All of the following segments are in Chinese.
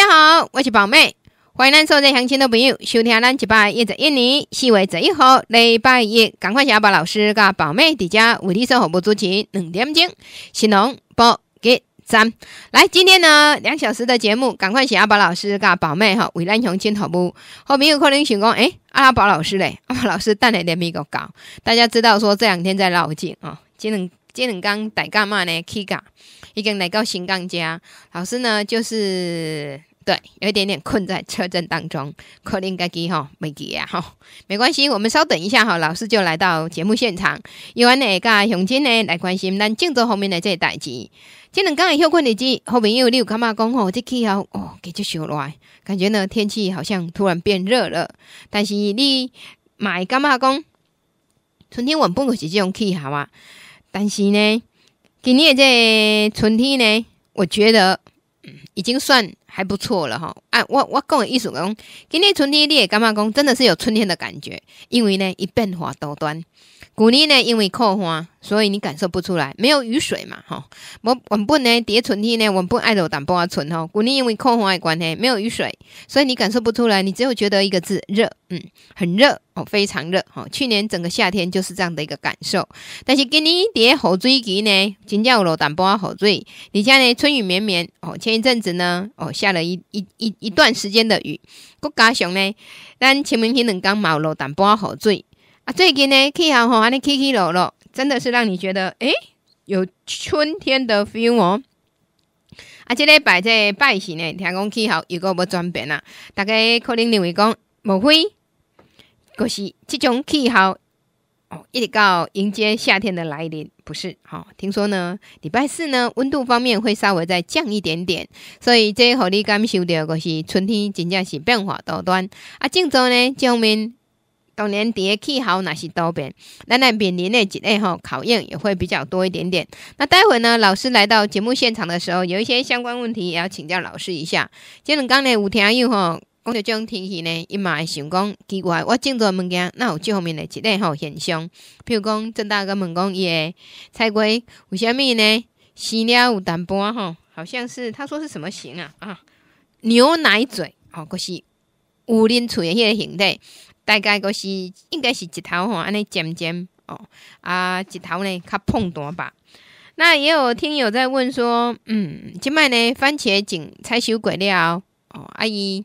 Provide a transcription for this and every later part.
大家好，我是宝妹，欢迎咱所在乡亲的朋友。收听咱一百一十一年四月十一号礼拜一，赶快写阿宝老师甲宝妹伫家为你生活不主持两点钟，新农八给咱来，今天呢两小时的节目，赶快写阿宝老师甲宝妹哈，为咱乡亲好不？后面有可能想讲，诶。阿宝老师嘞，阿宝老师带来得咪个搞，大家知道说这两天在闹静啊，今两今两刚大干嘛呢去噶，已经来到新疆家，老师呢就是。对，有一点点困在车阵当中，可能该机哈没机呀哈，没关系，我们稍等一下哈。老师就来到节目现场，因为呢，噶熊金呢来关心咱郑州方面的这个代志。前两刚也休困日子，好朋友，你有感觉讲？吼，这气候哦，给就小热，感觉呢天气好像突然变热了。但是你买干嘛讲？春天原不如是这种气，候啊，但是呢，今年的这春天呢，我觉得已经算。还不错了哈！哎，我我讲艺术讲，今年春天你也感觉讲真的是有春天的感觉，因为呢，一变化多端。古年呢，因为扣花，所以你感受不出来，没有雨水嘛，吼，我我们本呢，第一春天呢，我们爱着淡薄啊春，吼，古年因为扣花的关系，没有雨水，所以你感受不出来，你只有觉得一个字，热，嗯，很热哦，非常热哈。去年整个夏天就是这样的一个感受，但是今年第一好水季呢，增加有淡薄啊好水，而且呢，春雨绵绵哦，前一阵子呢，哦下了一一一一段时间的雨，国家上呢，咱前明天能讲毛落淡薄啊好水。啊，最近呢，气候吼，安尼起起落落，真的是让你觉得诶，有春天的 feel 哦。啊，即礼摆这拜神呢，听讲气候又个要转变啊，大家可能认为讲，无非可是即种气候哦，一直到迎接夏天的来临，不是？哈，听说呢，礼拜四呢，温度方面会稍微再降一点点，所以这互你感受到，可是春天真正是变化多端。啊，郑州呢，江面。然，年诶气候若是多变，咱诶面的诶一类吼考验也会比较多一点点。那待会呢，老师来到节目现场的时候，有一些相关问题也要请教老师一下。即两天呢，有听友吼。讲到这种天气呢，伊嘛会想讲奇怪，我种作物件，那有这方面的一类吼现象，比如讲郑大哥问讲伊诶菜瓜为啥物呢？生了有淡薄吼，好像是他说是什么型啊？啊，牛奶嘴，好，就是有连嘴诶迄个形态。大概都是，应该是一头吼，安尼尖尖哦，啊一头呢，较碰大吧。那也有听友在问说，嗯，即卖呢番茄种采收过了，哦阿姨，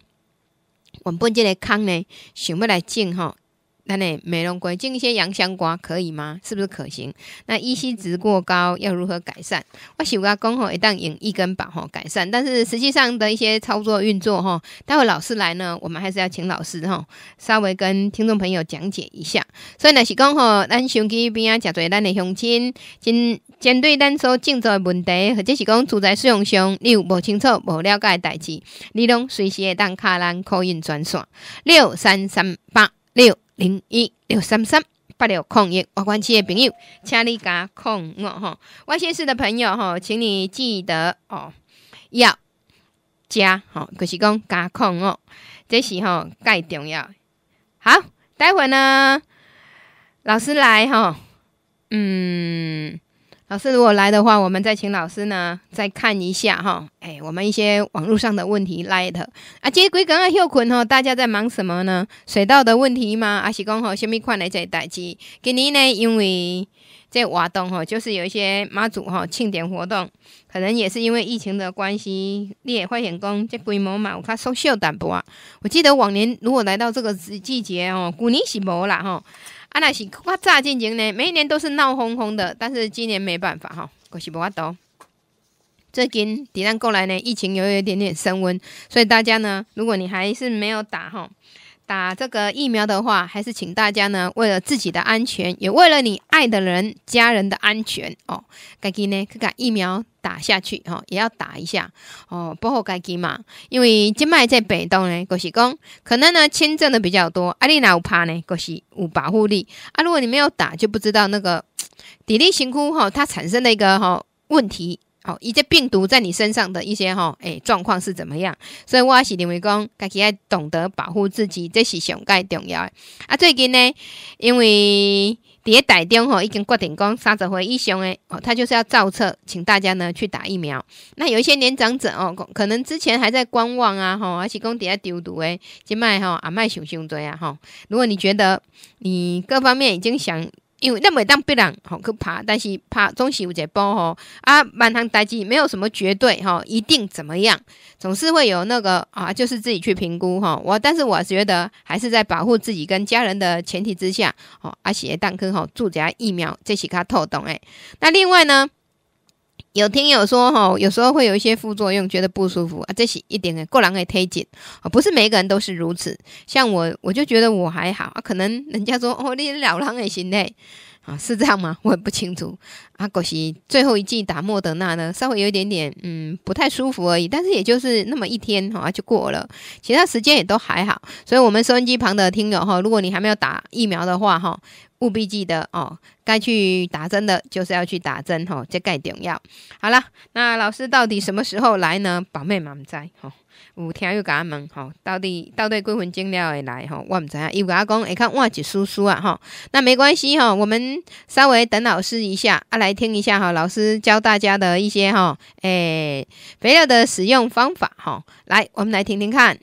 原本即个空呢，想要来种吼。那的美容柜进一些洋香瓜可以吗？是不是可行？那一吸值过高要如何改善？我喜欢讲吼，一旦用一根把吼改善。但是实际上的一些操作运作吼，待会老师来呢，我们还是要请老师吼稍微跟听众朋友讲解一下。所以呢，是讲吼，咱手机边啊，诚侪咱的相亲，针针对咱所正在问题，或者是讲住宅使用上有无清楚无了解的代志，你拢随时会当卡咱客运转线六三三八六。零一六三三八六矿一我关机的朋友，请你加空哦哈！外县市的朋友哈，请你记得哦，要加哈，就是讲加空哦，这时候最重要。好，待会呢，老师来哈，嗯。老师如果来的话，我们再请老师呢，再看一下哈。哎，我们一些网络上的问题，来啊，杰鬼刚刚休困哈，大家在忙什么呢？水稻的问题吗？还是讲哈，什么款的这代机？今年呢，因为这活动哈，就是有一些妈祖哈庆典活动，可能也是因为疫情的关系，也发现讲这规模嘛，我怕收小淡薄。我记得往年如果来到这个季节哦，过年是无啦哈。啊，那是我早之前呢，每年都是闹哄哄的，但是今年没办法哈，就是无法度。最近在咱国内呢，疫情又有点点升温，所以大家呢，如果你还是没有打哈。打这个疫苗的话，还是请大家呢，为了自己的安全，也为了你爱的人家人的安全哦，赶紧呢，去把疫苗打下去哦，也要打一下哦，包括自己嘛，因为今麦在北东呢，就是讲可能呢签证的比较多，阿哪有怕呢，就是有保护力啊。如果你没有打，就不知道那个抵抗 力行枯哈，它产生了一个哈问题。好，伊这病毒在你身上的一些吼，诶状况是怎么样？所以我是认为讲，家己要懂得保护自己，这是上该重要诶。啊，最近呢，因为伫咧台中吼已经决定讲三十岁以上诶，哦，他就是要造册，请大家呢去打疫苗。那有一些年长者哦，可能之前还在观望啊，吼，还是讲底下丢毒诶，即卖吼也卖想想多啊，吼。如果你觉得你各方面已经想，因为那么当别人好去爬，但是怕总是有一波吼啊，满堂代志没有什么绝对哈，一定怎么样，总是会有那个啊，就是自己去评估哈。我但是我觉得还是在保护自己跟家人的前提之下，哦啊，写蛋坑，吼，注射疫苗这些较透懂诶。那另外呢？有听友说，哈，有时候会有一些副作用，觉得不舒服啊，这是一点，哎，过量也推紧啊，不是每个人都是如此。像我，我就觉得我还好啊，可能人家说，哦，你老狼也行嘞，啊，是这样吗？我也不清楚啊。可是最后一剂打莫德纳呢，稍微有一点点，嗯，不太舒服而已，但是也就是那么一天，哈，就过了，其他时间也都还好。所以，我们收音机旁的听友哈，如果你还没有打疫苗的话，哈。务必记得哦，该去打针的，就是要去打针吼，这该点药。好了，那老师到底什么时候来呢？宝妹，们在哈，有听又他问哈，到底到底鬼魂精料会来哈？我唔知啊，又讲讲，诶，看万子叔叔啊哈，那没关系哈，我们稍微等老师一下啊，来听一下哈，老师教大家的一些哈，诶，肥料的使用方法哈，来，我们来听听看，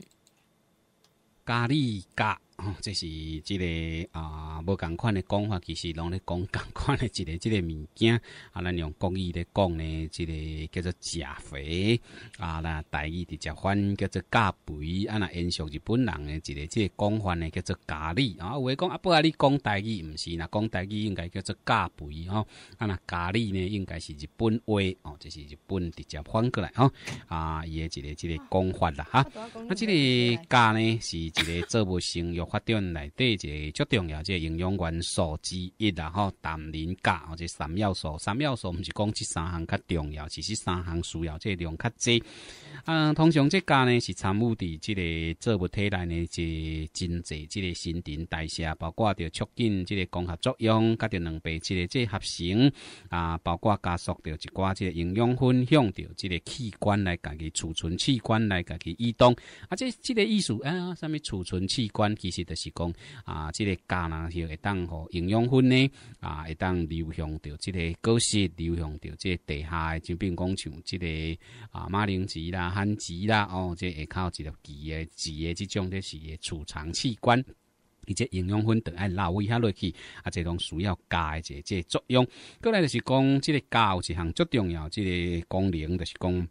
咖喱咖。这是这个啊，无同款的讲法，其实拢咧讲同款的一个、即 个物件。啊，咱用国语来讲呢，一个叫做食肥。啊，那台语直接翻叫做加肥。啊，那延续日本人的一个，这个讲法呢叫做咖喱。啊，我讲啊不啊，你讲台语毋是，那讲台语应该叫做加肥。吼，啊那咖喱呢应该是日本话。哦，这是日本直接翻过来。哦，啊，伊诶一个即个讲法啦。哈，那这个咖呢是一个做无生育。发展内底一个最重要，即营养元素之一，然后氮磷钾或者三要素。三要素唔是讲即三项较重要，其实三项需要即量较济。嗯，通常这家呢是参与伫即个作物体内呢，即真济即个新陈代谢，包括着促进即个光合作用，甲着两白即个即合成啊，包括加速着一寡即个营养分享着即个器官来家己储存器官来家己移动。啊，即即个意思啊，啥物储存器官其实。就是讲啊，这个胶囊是会当好营养分呢啊，会当流向掉，即个果实流向掉，即个地下就比如讲像这个啊马铃薯啦、番薯啦哦，即、这也靠一个枝的枝的即种的是储藏器官，以即营养分等爱流一下落去啊，即种需要钙的即这作用。过来就是讲，这个高一项最重要，这个功能就是讲。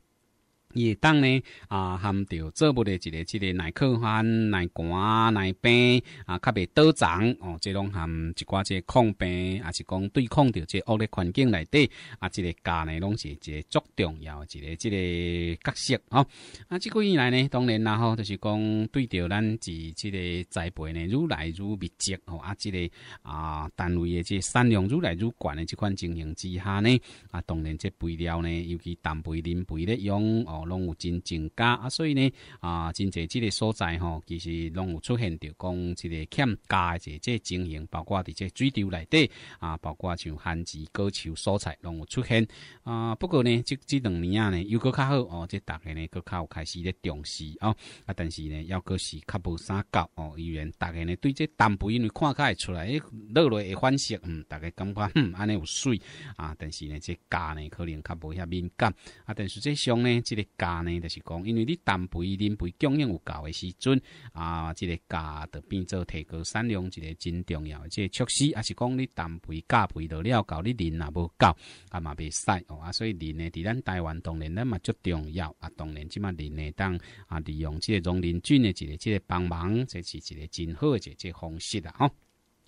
伊会当呢啊含着做不了一个一个耐克含耐寒、耐病啊，较袂倒长哦。即拢含一寡即个抗病，啊，是讲对抗着即恶劣环境内底啊，即个家呢拢是一个足重要，一个即个角色哦。啊，即个以来呢，当然然后就是讲对着咱即即个栽培呢，愈来愈密集哦，啊，即个啊单位的即个产量愈来愈悬的即款情形之下呢，啊，当然即肥料呢，尤其氮肥、磷肥咧用哦。拢有真增加啊，所以呢啊，真侪即个所在吼，其实拢有出现着讲即个欠价者，即个情形，包括伫即个水流内底啊，包括像旱季高树蔬菜拢有出现啊。不过呢，即即两年啊呢又搁较好哦，即大个呢搁有开始咧重视哦啊，但是呢要搁是较无啥高哦，依然大个呢对即淡薄，因为看开出来落落会反色，嗯，大概感觉嗯安尼有水啊，但是呢即价呢可能较无遐敏感啊，但是即上呢即个。加呢，就是讲，因为你氮肥、磷肥供应有够的时阵，啊，这个加就变做提高产量，一个真重要。这措施，也是讲你氮肥、价肥都了够，你磷也无够，啊嘛袂使哦。啊，所以磷呢，在咱台湾当然，咱嘛足重要。啊，当然，即嘛磷呢，当啊利用这个农民菌的这个、这个帮忙，这是一个真好一个方式啦，吼。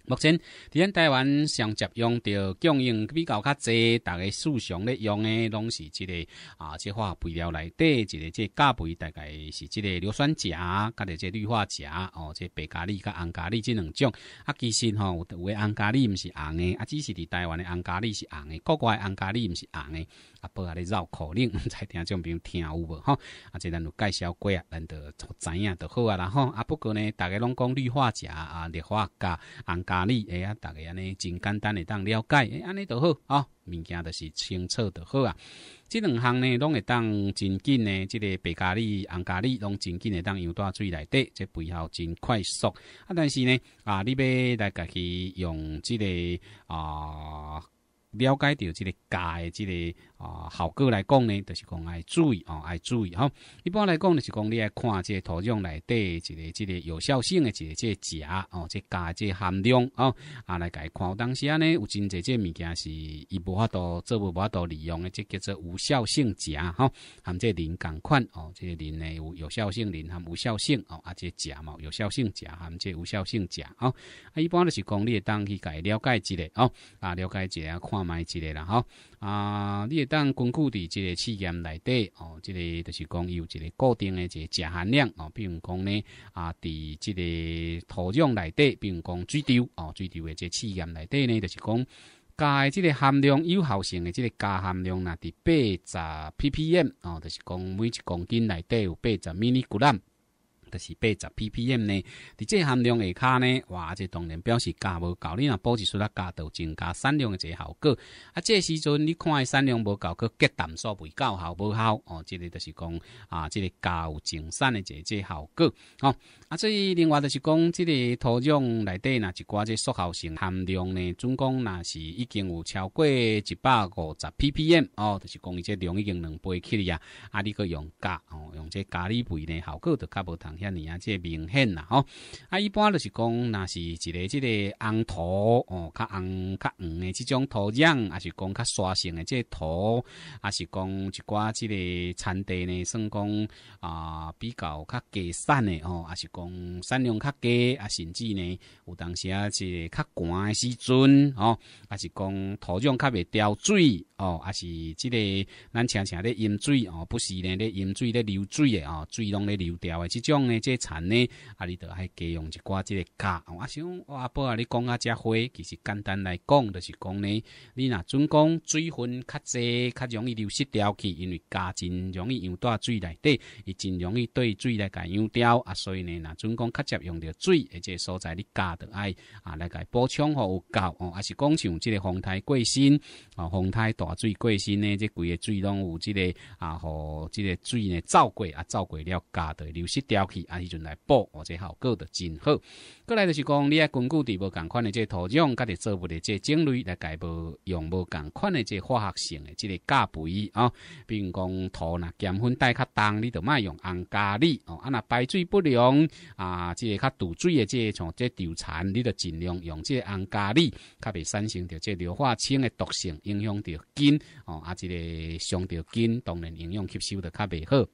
目前，伫台湾上接用着供应比较较济，大家市场咧用的拢是即个啊，即化肥料内底一个即钾肥大概是即个硫酸钾，加着即氯化钾，哦，即白咖喱甲红咖喱即两种。啊，其实吼，有的红咖喱毋是红的，啊，只是伫台湾的红咖喱是红的，国外的红咖喱毋是红的。啊，不，啊咧绕口令，在 听众友听有无？吼啊，即咱有介绍过啊，咱就知影就好啊。啦吼。啊，不过呢，大家拢讲氯化钾啊，氯化钾、红咖喱哎呀，大家安尼真简单的当了解，哎安尼就好啊，物件都是清楚就好啊。这两项呢，拢会当真紧呢，即个白咖喱、红咖喱拢真紧的当游到水内底，这背后真快速。啊，但是呢，啊，你要来家去用即个啊。了解到这个钙的这个啊效果来讲呢，就是讲爱注意哦，爱注意哈。一般来讲呢，是讲你爱看这土壤内底一个这个有效性诶，一个这钙哦，这钙这含量啊啊来解看。当时呢，有真侪这物件是伊无法度做无法度利用诶，这叫做无效性钙哈。含这磷共款哦，这个磷呢有有效性磷含无效性哦，而且钾嘛，有效性钾含这无效性钾啊。啊，一般就是讲你当去解了解之类哦啊，了解一下看。卖一个啦，吼啊！你会当根据伫即个试验内底哦，这个就是讲有一个固定的一个钾含量哦，如讲呢啊，伫即个土壤内底，比如讲水丢哦，水丢的即个试验内底呢，就是讲该这个含量有效性的这个钾含量啊，伫八十 ppm 哦，就是讲每一公斤内底有八十 milligram。就是八十 ppm 呢，伫这含量下骹呢，哇！这当然表示加无够，你若保持出来加到增加的两个这效果啊。这时阵你看的产量无够，佮结淡素较有效无效哦。这个就是讲啊，这价有增产的这这效果哦。啊，所以另外就是讲，这个土壤内底哪一寡这塑耗性含量呢，总共那是已经有超过一百五十 ppm 哦，就是讲这量已经能背起呀。啊，你佮用加哦，用这加里肥呢，效果都较无同。啊，你啊，这明显啦，吼。啊，一般就是讲，若是一个即个红土哦，较红较黄的即种土壤，也是讲较沙性的个土，也是讲一寡即个产地呢，算讲啊比较较低产的哦，也是讲产量较低啊，甚至呢，有当时啊是较寒的时阵哦，啊是讲土壤较袂掉水哦，啊是这个咱常常咧饮水哦，不是咧咧饮水咧流水的哦，水拢咧流掉的即种。这田呢，啊，你得爱加用一寡这个加。我想阿伯啊，你讲啊，加花，其实简单来讲，就是讲呢，你那准讲水分较济，较容易流失掉去，因为加真容易用在水内底，伊真容易对水来改用掉。啊，所以呢，那准讲较接用着水，而且所在你加的哎啊，来改补充有够哦，啊，是讲像这个洪台过身啊，洪台大水过身呢，这几个水拢有这个啊和这个水呢，造过啊，造过了加的流失掉。去，啊，时阵来补，我者效果的真好。过来就是讲，你爱根据地无共款的这土壤，甲己作物的这种类来解无用无共款的这化学性的，这个加肥啊，并讲土呐碱分带较重，你就卖用红咖喱哦。啊，那排水不良啊，这个较堵水的这像这尿残，你就尽量用这红钙粒，较比产生着这硫化氢的毒性影响着根哦。啊，这个伤着根，当然营养吸收的较袂好。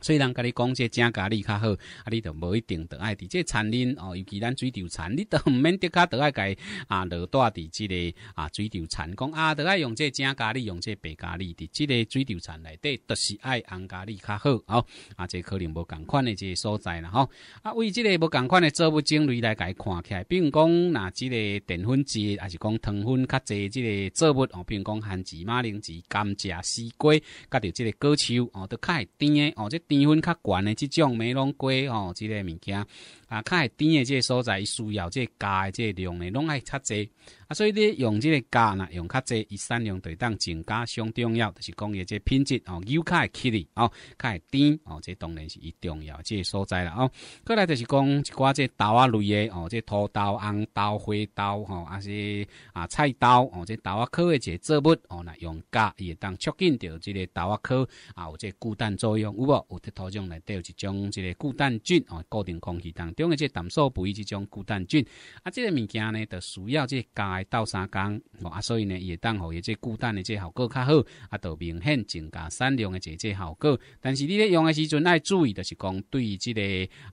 所以甲你讲这个正咖喱较好，啊，你都无一定的爱。伫这餐饮哦，尤其咱水稻餐，你都毋免得较豆爱改啊，落大伫即个啊，水稻餐讲啊，豆爱用这正咖喱，用这白咖喱伫即个水稻餐内底都是爱红咖喱较好，哦。啊，即可能无共款的即所在啦，吼啊，为即个无共款的作物种类来改看起来。比如讲，哪即个淀粉质，还是讲糖分较济，即个作物哦。比如讲，番薯、马铃薯、甘蔗、西瓜，甲著即个果树哦，都较会甜的哦，这。淀粉较悬的即种美容龟吼，即个物件。啊，较会甜的即个所在需要即个加的即个量呢，拢爱较侪。啊，所以你用即个加呐，用较侪，伊产量对当增加相重要，就是讲伊即品质哦，较会起哩哦，会甜哦，即当然是伊重要即个所在啦哦。过来就是讲一寡即豆啊类的哦，即土豆、红豆、灰豆吼，啊是啊菜刀哦，即豆啊科即个作物哦，那用加也当促进着即个豆啊科啊，有即固氮作用有无？有啲土壤内底有一种即个固氮菌哦，固定空气当。中于这胆素酶这种孤氮菌啊，这个物件呢，就需要这加倒三工，啊，所以呢，也当乎也这孤胆的这效果较好，啊，就明显增加三两的这这效果。但是你咧用的时阵爱注意，就是讲对于这个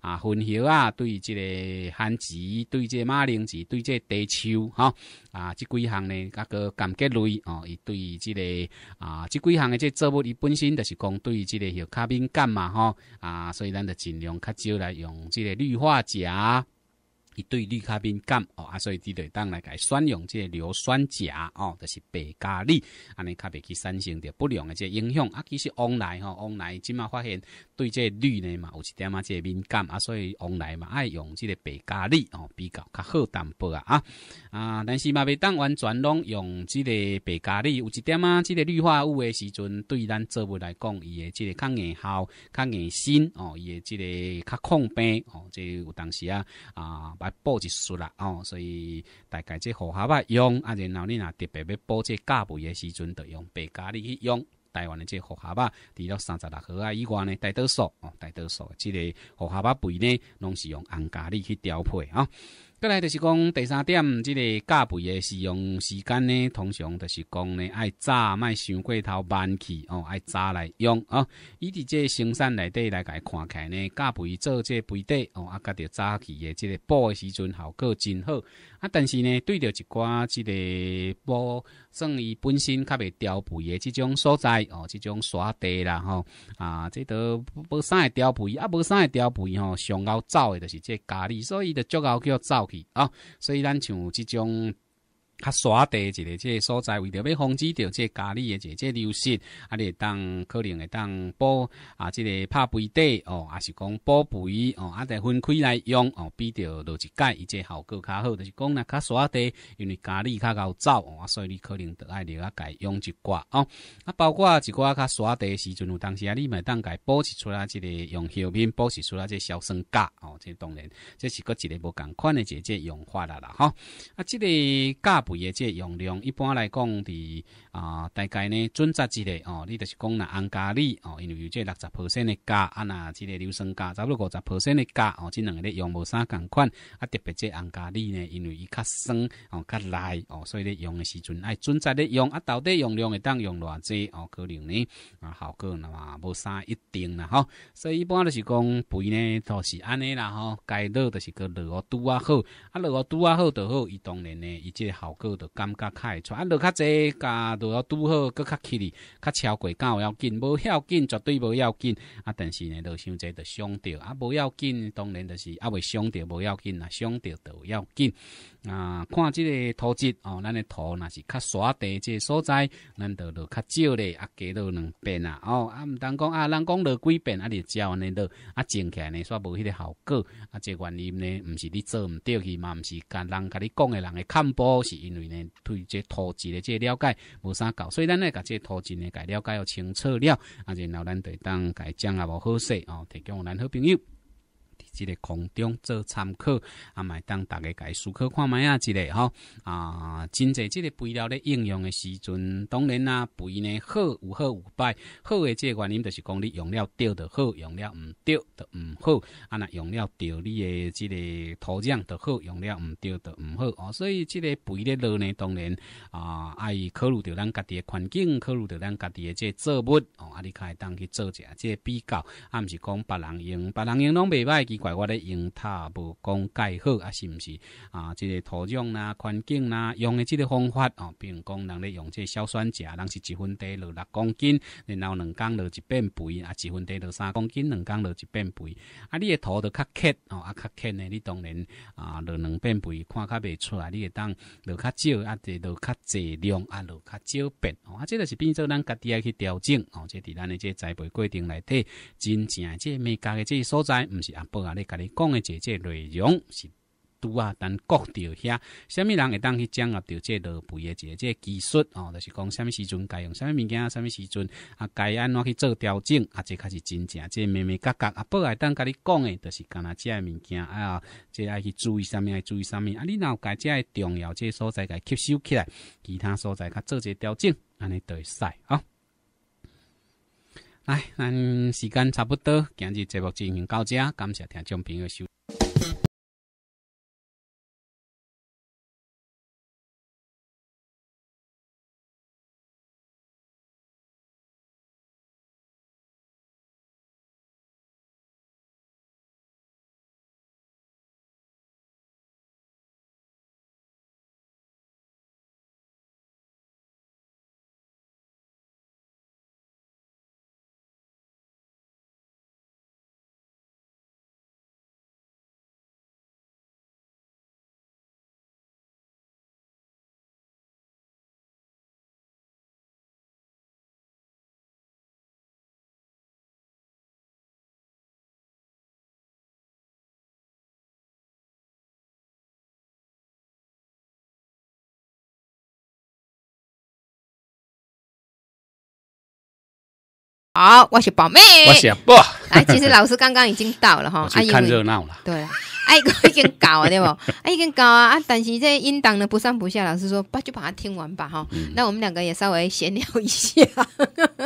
啊混淆啊，对于这个番薯，对这马铃薯，对这地秋，哈啊，这几项呢，较个柑橘类哦，伊对于这个啊，这几项的这作物，伊本身就是讲对于这个有卡敏感嘛，哈啊，所以咱就尽量较少来用这个绿化。发夹。伊对氯较敏感哦，啊，所以你类当来改选用这个硫酸钾哦，就是白加氯，安尼较别去产生着不良的这影响。啊，其实往来吼往来即嘛发现对这氯呢嘛，有一点啊这敏感，啊，所以往来嘛爱用这个白加氯哦，比较较好淡薄啊啊啊，但是嘛未当完全拢用这个白加氯，有一点啊这个氯化物的时阵，对咱作物来讲，伊的这个抗盐效、抗盐性哦，伊的这个抗病哦，这有当时啊啊。啊，补一熟啦哦，所以大概这荷虾肉用啊，然后你若特别要补这价肥的时阵，就用白家喱去用。台湾的这荷虾肉除了三十六啊以外呢，大多数哦，大多数这个荷虾肉肥呢，拢是用红咖喱去调配啊。过来就是讲第三点，这个嫁肥的使用时间呢，通常就是讲呢，爱早卖，先过头慢去哦，爱早来用啊。伊伫这生产内底来解看起来呢，嫁肥做这肥底哦，啊，甲着早起的即个补的时阵效果真好。啊，但是呢，对着一寡即个无算伊本身较袂调肥的即种所在哦，即种沙地啦吼，啊，即都无啥会调肥，啊，无啥会调肥吼，上高走的就是即咖喱，所以就足好叫走去啊，所以咱像即种。较刷地一个即个所在，为着要防止着即个咖喱诶即个流失，啊会当可能会当补啊，即个拍肥底哦，啊是讲补肥哦，啊得分开来用哦，比着落去改，即个效果较好。就是讲若较刷地，因为咖喱较贤走，哦，所以你可能得爱落家改用一挂哦。啊，包括一寡较刷地时阵，有当时啊，你咪当改保持出来即个用药面保持出来即个硝酸钾哦。即当然，这是个一个无共款诶，即个用法啦啦吼啊，即个价。业者用量一般来讲，伫啊大概呢准则之内哦，你就是讲那按加力哦，因为有这六十 percent 的价啊那这个硫酸差不多五十 percent 的价哦，这两个咧用无啥共款啊，特别这按加力呢，因为伊较酸哦较耐哦，所以咧用的时阵，爱准则咧用啊，到底用量会当用偌济哦？可能呢啊效果那嘛无啥一定啦吼所以一般就是讲肥呢都是安尼啦吼，该落就是个落哦拄啊好啊落哦拄啊好就好，伊当然呢伊这效果。个都感觉会出啊！落较侪，加落要拄好，个较起哩，较超过够要紧，无要紧，绝对无要紧。啊，但是呢，路伤者就伤着，啊，无要紧，当然就是啊，未伤着无要紧啊，伤着都要紧。啊，看即个土质哦，咱的土若是较沙地，即个所在，咱着落较少咧，啊，加落两遍啊？哦，啊，毋通讲啊，人讲落几遍啊，你浇安尼落啊，种起来呢，煞无迄个效果，啊，即、这原因呢，毋是你做毋对去嘛，毋是甲人，甲你讲的人的看不，是因为呢，对即个土质的个了解无啥够，所以咱呢甲即个土质呢，甲了解要清楚了，啊，然后咱对当甲伊讲也无好势哦，提供咱好朋友。即个空中做参考，啊，麦当大家解思考看卖啊，即个吼啊，真济即个肥料咧应用的时阵，当然啦，肥呢好有好有坏，好嘅即个原因就是讲你用了对得好，用了唔对都唔好。啊，那用了对你嘅即个土壤都好，用了唔对都唔好哦。所以即个肥咧落呢，当然啊，爱考虑到咱家己嘅环境，考虑到咱家己嘅即个作物哦。啊，你以当去做一下即个比较，啊，唔是讲别人用，别人用拢未歹。怪我咧用它无讲介好啊，是毋是啊？即个土壤啦、环境啦、用诶即个方法哦，并讲人咧用即个硝酸钾，人是一分地落六公斤，然后两工落一变肥啊，一分地落三公斤，两工落一变肥啊。你诶土都较缺哦，啊较缺呢，你当然啊，落两变肥，看较未出来。你当落较少啊，就落较济量啊，落较少变哦，啊。即个是变做咱家己要去调整哦，即伫咱诶即栽培过程内底真正即每家嘅即所在毋是阿伯啊。你家你讲的这这内容是拄啊，但各着遐，什么人会当去掌握着这罗培的这这技术哦？就是讲什么时阵该用什么物件，什么时阵啊该安怎去做调整啊？这才是真正这面面各各啊！不，来当家你讲的就是干那这物件啊，这爱去注意什么？注意什么？啊，你有家这重要这所在给吸收起来，其他所在卡做些调整，安尼都会使啊。来，咱时间差不多，今日节目进行到这，感谢听众朋友收。好，我是宝妹。我是宝。哎，其实老师刚刚已经到了哈，去看热闹了。对。已经搞高对不？啊，已经搞啊！啊，但是这音档呢不上不下。老师说，把就把它听完吧哈。那我们两个也稍微闲聊一下。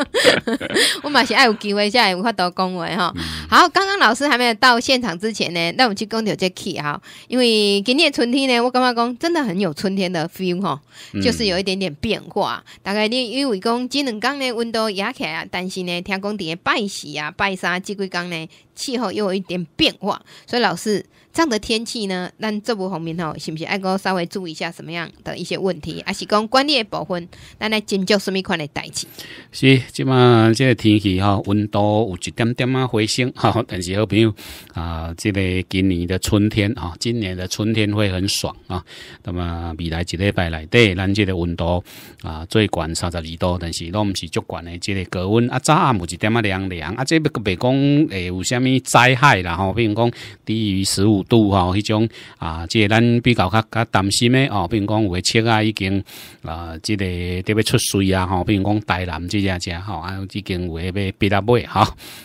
我嘛是爱有机会下来有法度讲话哈。好，刚刚老师还没有到现场之前呢，那我们去讲到这去哈。因为今年春天呢，我感觉讲真的很有春天的 feel 哈，就是有一点点变化。大概你因为讲今两天呢温度也起来，但是呢，听讲伫咧拜四啊拜三即几工呢。气候又有一点变化，所以老师这样的天气呢，让这部方面吼，是不是爱哥稍微注意一下什么样的一些问题？啊，是讲观念的部分，咱来研究什么款的代志？是，即嘛，这个天气吼，温度有一点点啊回升哈，但是好朋友啊，这个今年的春天啊，今年的春天会很爽啊。那么未来一礼拜内，对，咱即个温度啊，最悬三十二度，但是都不是足悬的，这个高温啊，早暗有一点啊凉凉啊，这个别讲诶，有啥？灾害啦吼，比如讲低于十五度吼，迄种啊，即系咱比较较较担心诶哦。比如讲，有诶车啊，已经啊，即个特别出水啊吼。比如讲，台南即只家吼，啊已经有诶要避啊尾吼，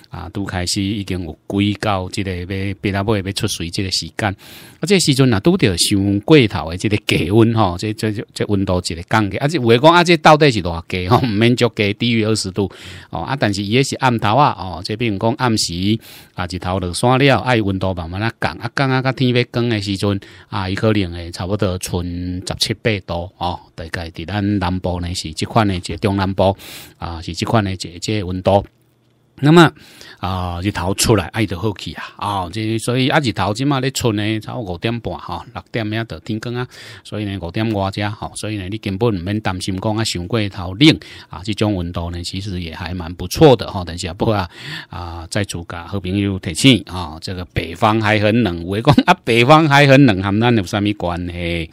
啊，拄开始已经有贵到即个要避大尾要出水即个时间。啊，个时阵啊，拄着像过头诶，即个低温吼，即即即温度一个降低。即有诶讲啊，即到底是偌低吼，毋免足低于二十度哦啊。但是伊也是暗头啊哦，即比如讲暗时。啊，一头落山了，爱温度慢慢啊降，啊降啊，到天要光的时阵，啊，伊可能会差不多剩十七八度哦，大概伫咱南部呢，是即款诶，一个中南部，啊，是即款诶，一个即温度。那么啊，日头出来，爱著好去啊！哦，就所以啊，日头即嘛咧出呢，差五点半哈，六点咩啊到天光啊，所以呢五点外加哈，所以呢你根本唔免担心讲啊，上过头冷啊，即种温度呢其实也还蛮不错的哈。但是啊，不过啊，在主假和朋友提醒啊，这个北方还很冷，我讲啊，北方还很冷，含咱有啥咪关系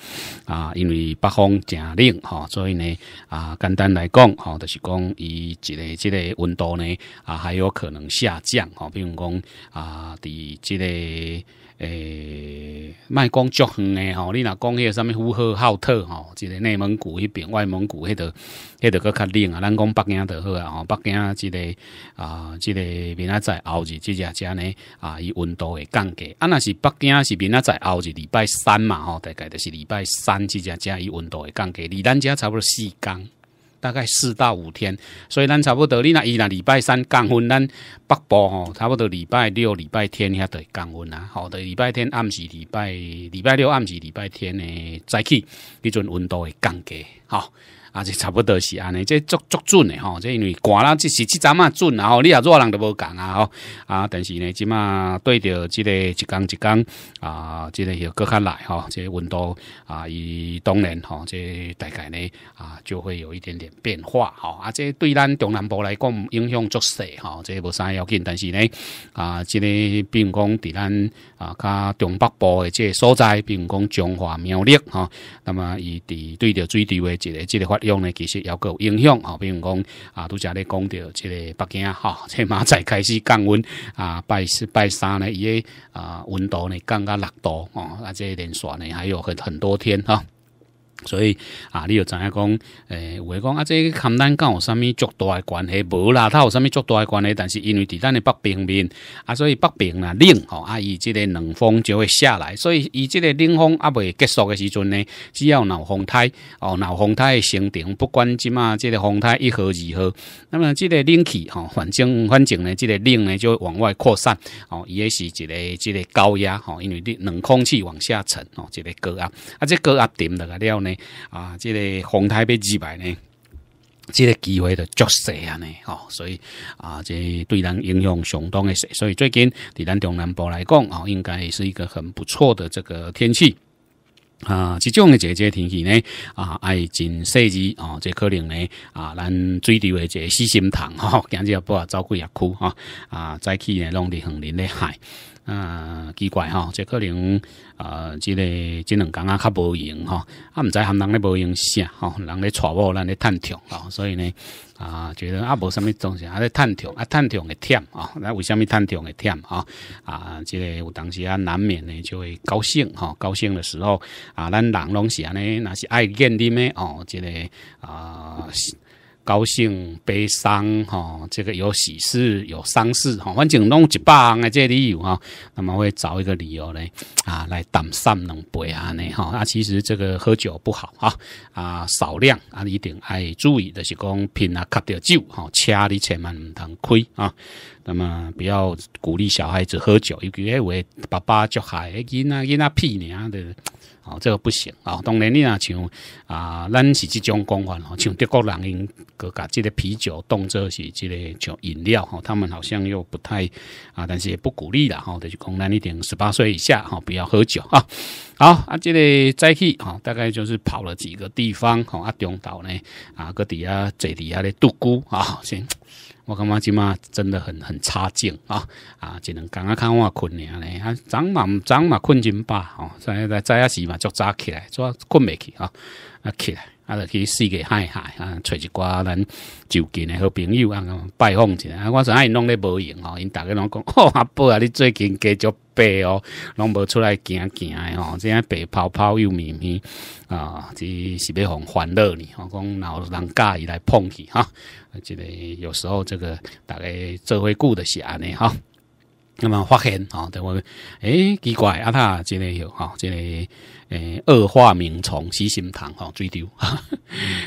啊？因为北方正冷哈，所以呢啊，简单来讲哈，就是讲以一个即个温度呢啊，还有可能下降哦，比如讲啊，伫即个诶，卖讲足远诶吼，你若讲迄个啥物呼和浩特吼，即个内蒙古迄边、外蒙古迄度，迄度搁较冷啊。咱讲北京就好啊，吼，北京即个啊，即个明仔载后日即只只呢啊，伊温度会降低。啊，那是北京是明仔载后日礼拜三嘛吼，大概就是礼拜三即只只伊温度会降低，离咱家差不多四天。大概四到五天，所以咱差不多。你那伊那礼拜三降温，咱北部吼，差不多礼拜六、礼拜天遐都降温啦。好的，礼拜天暗时，礼拜礼拜六暗时，礼拜天呢，再去，你阵温度会降低，好。啊，就差不多是安尼，这足足准的吼，这因为寒啦，即是即阵啊准，然后你也热人都无共啊吼，啊，但是呢，即嘛对着即个一工一工啊，即个又搁较来吼，即温度啊，伊当然吼，即大概呢啊，就会有一点点变化吼，啊，即对咱中南部来讲影响足细吼，即无啥要紧，但是呢啊，即个比如讲伫咱啊，较中北部的这所在，比如讲中华苗栗吼，那么伊伫对着最低位一个即个发。用呢，其实也有够影响，吼，比如讲啊，都只咧讲到这个北京哈，即 马仔开始降温啊，拜四拜三呢，伊啊温度呢降到六度哦，啊，即连续呢还有很很多天啊。所以啊，你就知影讲诶，话讲啊，即个邯郸搞有什物足大的关系无啦，它有啥物足大的关系？但是因为伫咱的北平面，啊，所以北平啊冷吼啊，伊即个冷风就会下来，所以伊即个冷风啊未结束的时阵呢，只要脑风台哦，脑风台形成，不管点啊，即个风台一好二好，那么即个冷气哦，反正反正呢，即个冷呢就往外扩散哦，也是一个一个高压哦，因为冷冷空气往下沉哦，一个高压，啊，即高压点落来了呢？啊，即个风台被击败呢，即个机会的足细啊呢，哦，所以啊，即对人影响相当的大，所以最近对咱中南部来讲啊，应该是一个很不错的这个天气啊，即种的季个天气呢，啊，爱真细致哦，即可能呢啊，咱水流嘅一个死心塘哈，今日要不啊照顾一区哈啊，早起呢弄伫横林的海。嗯，奇怪吼，这可能呃，这个这两讲啊较无用吼，啊毋知含人咧无用啥吼，人咧揣某，人咧探听哦，所以呢啊，觉得啊无什么东西，啊咧探听，啊探听会忝啊，那为什么探听会忝啊？啊，这个有当时啊难免呢就会高兴哦，高兴的时候啊，咱人拢是安尼，若是爱见的诶哦，这个啊。高兴、悲伤，哈，这个有喜事、有丧事，哈，反正弄一帮啊，这里有哈，那么会找一个理由呢，啊，来谈善能杯啊，呢，哈，啊，其实这个喝酒不好啊，啊，少量啊，一定爱注意就是讲品啊，喝着酒，哈，车里千万唔通开啊，那么不要鼓励小孩子喝酒，尤其为爸爸就害囡啊囡啊屁娘的。哦，这个不行啊！当然，你啊像啊，咱是这种讲法哈，像德国人因个把这个啤酒当做是这个像饮料哈，他们好像又不太啊，但是也不鼓励了哈，就是讲咱一点，十八岁以下哈不要喝酒啊。好啊，这个再去哈，大概就是跑了几个地方哈，啊，中岛呢啊，搁底下坐底下的独姑啊，行。我感觉即晚真的很很差劲啊啊！只能刚刚看我困了啊，昨嘛昨嘛困真巴吼，在在早也嘛，足早起来，就困未起啊啊！起来啊，就去四个海海啊，找一寡咱就近的好朋友啊，拜访一下。我昨天弄咧无用哦，因大家拢讲，阿伯啊，你最近继续。白哦，拢无出来行行诶吼，即样白泡泡又绵绵啊，即是要互欢乐呢。我讲，然后人介伊来碰去哈，这个有时候这个大概做会顾的安尼哈。那么发现哦，等我诶奇怪啊，他这里有哈，这里。诶，恶化名虫、死心虫吼，最丢，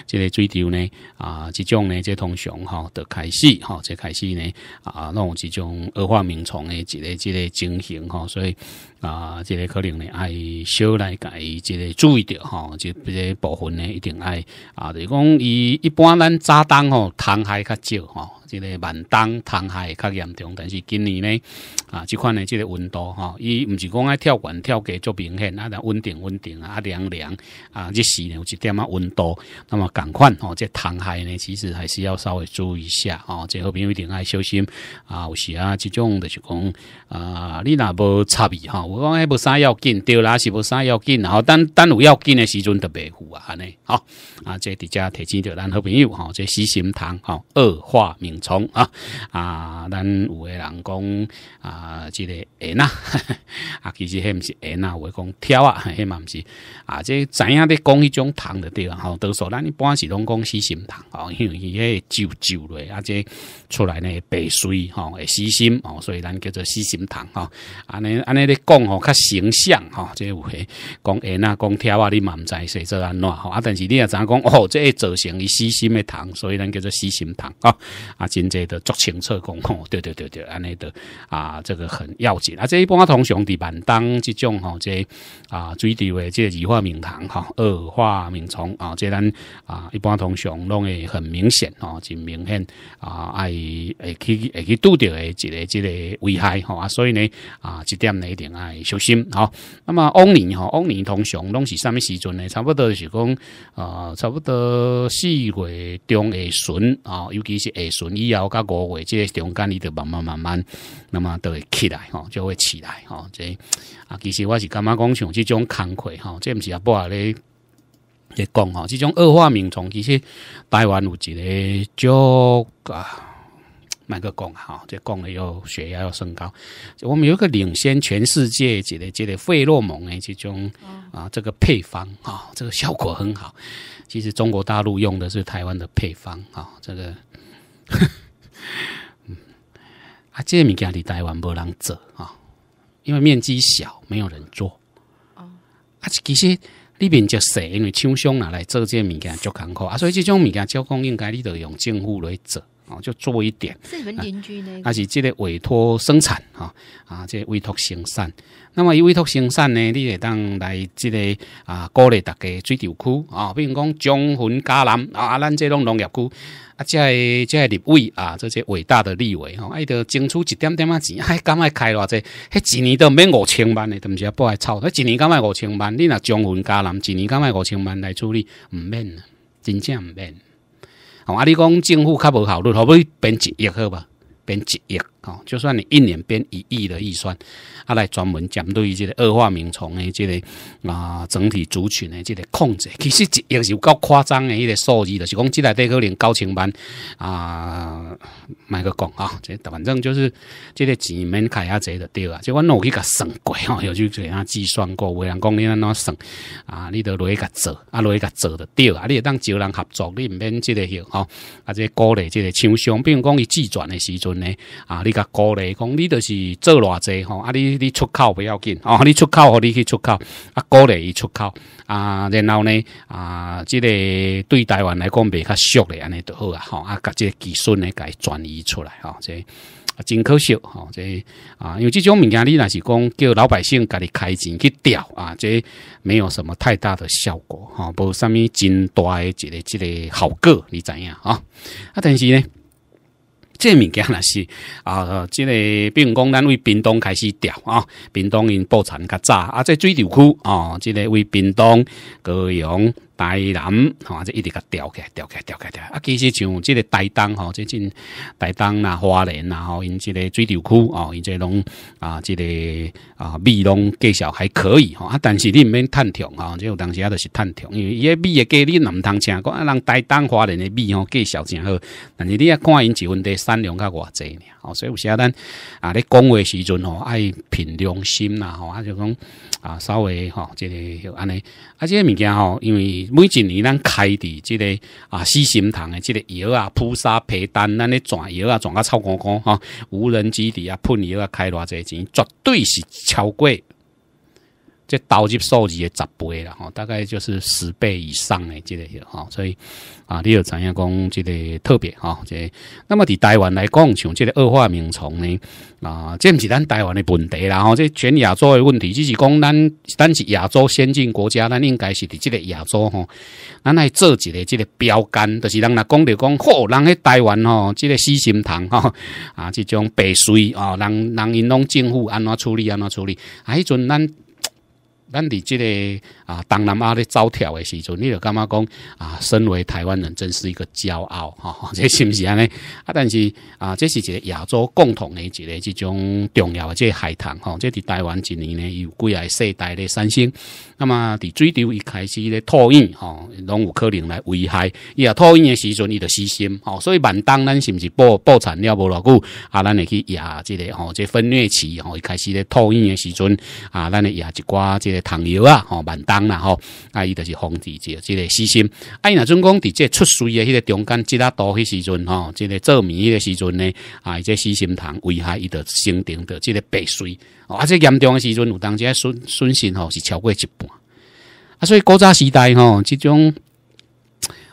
即个最丢呢啊！即种呢，即通常吼，就开始吼，就开始呢啊，弄种即种恶化名虫的即个即个情形吼，所以啊，即个可能呢，爱小来改，即个注意着吼，就即个部分呢，一定爱啊，就是讲伊一般咱早当吼，糖害较少吼，即个晚冬虫害较严重，但是今年呢啊，即款呢即个温度哈，伊唔是讲爱跳悬跳低足明显，啊，但稳定稳。定啊凉凉啊，日时呢有一点啊温度，那么赶快哦，这糖海呢，其实还是要稍微注意一下哦，这好朋友一定要小心啊。有时啊，这种就是讲啊，你那无差别哈，我讲无啥要紧，对啦，是无啥要紧，然后等当有要紧的时阵就别乎啊呢，好啊，这直接提醒着咱好朋友哈，这细心糖哈，二化名重啊啊，咱有个人讲啊，这个炎呐 啊，其实还不是炎呐，我讲跳啊，是啊，这知影咧讲迄种糖的对啦，吼，多数咱一般是拢讲死心糖，哦，因为伊迄焦焦嘞，啊，这出来呢白水，吼，会死心，哦，所以咱叫做死心糖，吼。安尼安尼咧讲吼较形象，哈，这有诶，讲诶那讲跳啊你嘛，毋知说这安怎，吼，啊，但是你也知影讲哦，这造成伊死心的糖，所以咱叫做死心糖，吼。啊，真济都做清楚讲，哦，对对对对，安尼的啊，这个很要紧，啊，这一般通常伫万当即种吼，这啊，水滴。即系二化螟糖哈，二化螟虫啊，即咱啊一般通常拢会很明显哦，真明显啊，爱会去会去拄着诶，一个即个危害哈，所以呢啊，一点呢一定爱小心哈。那么往年哈，往年通常拢是啥物时阵呢？差不多是讲啊，差不多四月中诶旬啊，尤其是诶旬以后甲五月，即中间，你就慢慢慢慢，那么都会起来哈，就会起来哈。即啊，其实我是感觉讲像即种抗。会哈，这不是阿播咧？也讲吼，这种恶化民虫其实台湾有一个叫啊，卖克讲哈，这讲了又血压又升高。我们有一个领先全世界个的、个费洛蒙诶，这种啊，这个配方啊，这个效果很好。其实中国大陆用的是台湾的配方 啊，这个，啊，这些物件在台湾没人做啊，因为面积小，没有人做。啊，其实你面就小因为厂商拿来做这物件足艰苦啊，所以这种物件照讲，应该你得用政府来做哦，就做一点。是居啊，是这个委托生产哈啊，这个委托生产。那么以委托生产呢，你也当来这个啊，鼓励大家追求区啊，比如讲江魂嘉南啊，啊，咱这种农业区。即个立委啊，这些伟大的立委吼，伊要争取一点点啊钱，还敢爱开偌济？迄一年都免五千万诶，都们是不爱操。迄一年敢卖五千万，你若将魂加人，一年敢卖五千万来处理，唔免啊，真正唔免。哦，啊，你讲政府较无效率，好比变一亿好吧，变一亿。哦，就算你一年编一亿的预算，啊来专门针对即个恶化螟虫的即个啊整体族群的即个控制，其实也是有够夸张的一个数字，就是讲这来得可能九千万啊，卖个讲啊，这反正就是即个钱免开啊，这的对啊，即我弄去甲算过吼，有去怎样计算过？有人讲你安怎算啊，你都落去甲做，啊落去甲做的对啊，你当招人合作，你唔免即个吼，啊即鼓励即个厂商，比如讲伊自转的时阵呢，啊你。甲鼓励，讲，你就是做偌济吼，啊，你你出口不要紧哦，你出口，你去出口，啊，鼓励伊出口，啊，然后呢，啊，即个对台湾来讲比较俗的安尼著好啊，吼，啊，甲即个技术呢，甲伊转移出来，吼，这啊，真可惜，吼，这啊，因为即种物件，你若是讲叫老百姓家己开钱去钓啊，这没有什么太大的效果，吼，无啥物真大一个一个效果，你知影啊？啊，但是呢？这物件也是啊，即个，比如讲咱为冰冻开始调啊，冰冻因捕产较早啊，在水流区哦，即个为冰冻各样。台南吼，这一直甲调起来，调来，调来，调开。啊，其实像即个台东吼，即种台东啊、花莲啊，吼，因即个水土区哦，因这拢啊，这个啊，米拢介绍还可以吼。啊，但是你毋免探听吼，即有当时啊都是探听，因为伊个米个价，你毋通请讲啊，人台东花莲的米吼介绍正好，但是你啊看因一份地产量较偌济呢？哦，所以有时啊，咱啊，你讲话时阵吼，爱凭良心啦吼，啊就讲啊，稍微吼，这个就安尼，啊，这个物件吼，因为。每一年咱开的这个啊，四心堂的这个药啊，菩萨皮单，咱咧转药啊，转啊超烘烘哈，无人机地啊，喷药啊，开偌侪钱，绝对是超贵。这投入数字诶十倍啦，吼，大概就是十倍以上诶，这类吼，所以啊，你要知影讲，即个特别哈，即，那么伫台湾来讲，像即个恶化名虫呢，啊，这不是咱台湾诶问题啦，吼，即全亚洲诶问题，只是讲咱咱是亚洲先进国家，咱应该是伫即个亚洲吼，咱来做一个即个标杆，就是人若讲着讲，吼，人喺台湾吼，即个死心虫吼，啊，即种白水啊，人人因拢政府安怎处理安怎处理，啊，迄阵咱。咱伫即个啊，东南亚咧走跳诶时阵，你就感觉讲啊？身为台湾人，真是一个骄傲吼、哈！这是毋是安尼？啊，但是啊，这是一个亚洲共同诶一个即种重要诶即个海谈哈。这伫台湾一年呢，有几啊世代咧产生。那么伫水里头一开始咧吐音吼，拢有可能来危害。伊啊吐音诶时阵，伊就死心哦。所以万东咱是毋是爆爆产了无偌久啊？咱会去牙这个吼，即、这分裂期哦，一开始咧吐音诶时阵啊，咱的牙齿瓜这个。糖油啊，吼万当啦，吼啊，伊就是防止即个心。啊，伊若准讲伫即出水的迄个中间，即啊多迄时阵吼，即个做迄个时阵呢，啊，伊即死心糖危害伊就生成着即个白水。啊，即严重的时阵，有当时损损失吼，是超过一半。啊，所以古早时代吼，即种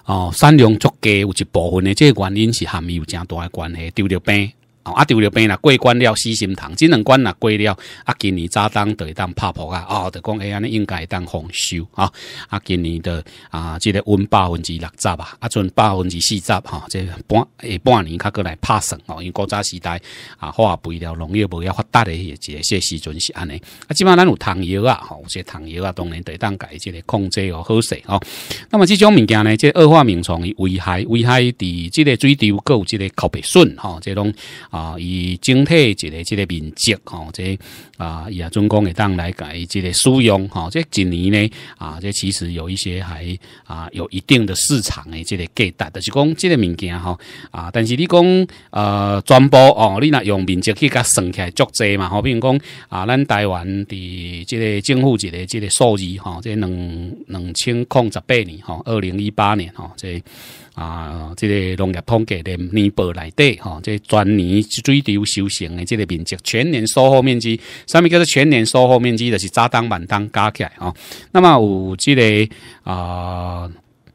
哦，产量足低，有一部分的即个原因是含有诚大的关系，丢掉病。啊，丢了病啦，过关了，死心糖，这两关啦，过了。啊，今年早冬就当拍破啊，哦，就讲哎，安尼应该当丰收啊。啊，今年的啊，即个温百分之六十啊，啊，存百分之四十哈，这半下半年较过来拍算哦，因为古早时代啊，化肥了农业无要发达的，也即些时阵是安尼。啊，起码咱有糖油啊，吼，有些糖油啊，当然得当改这个控制哦，好势哦。那么这种物件呢，即恶化病虫危害危害伫即个水道有即个口鼻笋哈，即种啊。啊，以整体一个这个面积哈，这啊也总共会当来改这个使用哈，这一年呢啊，这其实有一些还啊有一定的市场诶，这个价值，就是讲即个物件吼啊。但是你讲呃，全部哦，你若用面积去甲起来足济嘛？好，比如讲啊，咱台湾的这个政府一个这个数字哈，这两两千空十八年哈，二零一八年哈这。啊，即个农业统计的年报来底哈，即全年最低收成的即个面积，全年收获面积，上面叫做全年收获面积就是扎当满当加起来哈。那么有即个啊，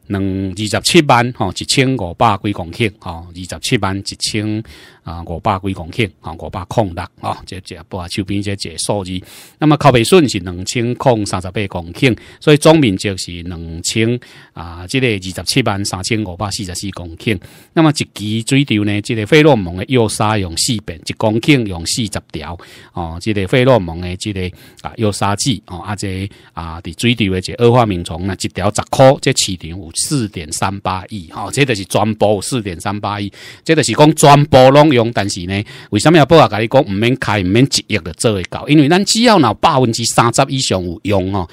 两二十七万吼，一千五百几公顷吼，二十七万一千。啊，五百几公顷啊，五百空六啊，这这不啊，就即这这数字。那么靠贝逊是两千空三十八公顷，所以总面积是两千啊，即个二十七万三千五百四十四公顷。那么一期水稻呢，即个费洛蒙的药沙用四遍，一公顷用四十条哦。即个费洛蒙的即个啊药沙剂哦，啊这啊的水道为即恶化螟虫呢，一条十箍。即市场有四点三八亿哦，即就是全部四点三八亿，即就是讲全部拢。但是呢，为什么要报要跟你讲唔免开唔免一亿就做会到？因为咱只要攞百分之三十以上有用哦，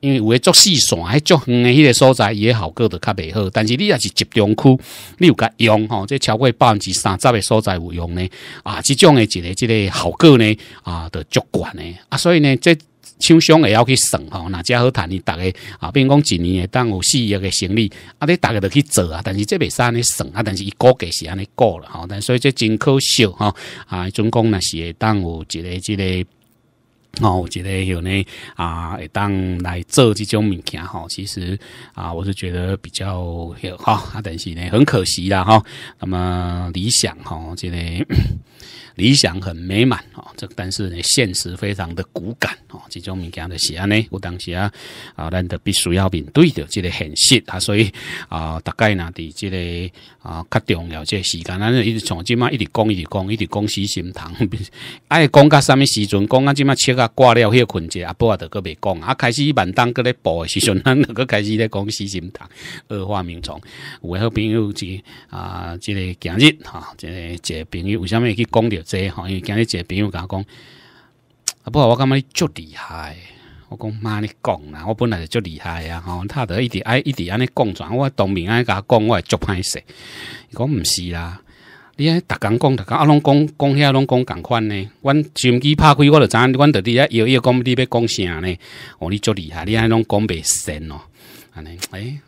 因为有嘅作细线，喺作远诶迄个所在，伊诶效果都较袂好。但是你若是集中区，你有甲用哦，即超过百分之三十诶所在有用呢。啊，这种诶一个，即个效果呢，啊，都足管呢。啊，所以呢，即厂商也要去算吼，那家好谈？你大家啊，比如讲一年，当有四亿个生意，啊，你大家都去做啊。但是这袂使安尼算啊，但是伊估计是安尼过了吼。但所以这真可惜吼啊！总共若是会当有一个、一个。哦，我觉得有呢，啊，当来做这种物件，哈，其实啊，我是觉得比较有哈，啊，但是呢，很可惜啦，哈。那么理想，哈，这个 理想很美满，哈，这但是呢，现实非常的骨感，哦，这种物件的是安呢，我当时啊，啊，咱得必须要面对的这个现实啊，所以啊，大概呢，伫这个啊，较重要这时间，啊，一直从今晚一直讲，一直讲，一直讲死心疼，爱讲到什么时阵，讲啊，今晚七。挂了迄个群节，阿波阿德哥袂讲，啊，开始万当哥咧播诶时阵，咱就开始咧讲死心堂，恶化名虫。有诶好朋友即啊，即个今日哈，即个一个朋友为虾米去讲了这？哈，因为今日一个朋友甲我讲，阿波我感觉你足厉害，我讲妈你讲啦，我本来就厉害啊！吼，他的一直爱一直安尼讲转，我当面安尼甲讲，我系足歹势，伊讲毋是啦。你爱大讲讲，大讲啊，拢讲讲遐，拢讲共款呢。阮手机拍开，我就知，影，阮在伫遐摇摇讲你要讲啥呢？哦，你足厉害，你安拢讲袂神哦，安尼哎。